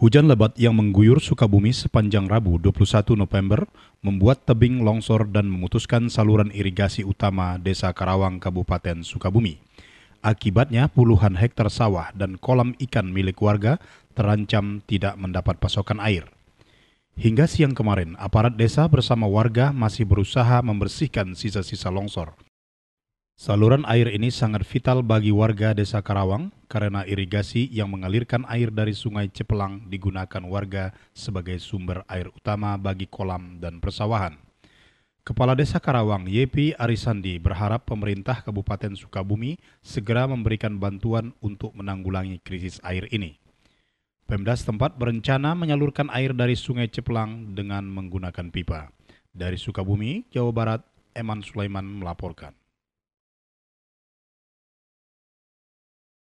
Hujan lebat yang mengguyur Sukabumi sepanjang Rabu 21 November membuat tebing longsor dan memutuskan saluran irigasi utama Desa Karawang Kabupaten Sukabumi. Akibatnya puluhan hektar sawah dan kolam ikan milik warga terancam tidak mendapat pasokan air. Hingga siang kemarin, aparat desa bersama warga masih berusaha membersihkan sisa-sisa longsor. Saluran air ini sangat vital bagi warga Desa Karawang karena irigasi yang mengalirkan air dari Sungai Cepelang digunakan warga sebagai sumber air utama bagi kolam dan persawahan. Kepala Desa Karawang Yepi Arisandi berharap pemerintah Kabupaten Sukabumi segera memberikan bantuan untuk menanggulangi krisis air ini. Pemda setempat berencana menyalurkan air dari Sungai Cepelang dengan menggunakan pipa. Dari Sukabumi, Jawa Barat, Eman Sulaiman melaporkan.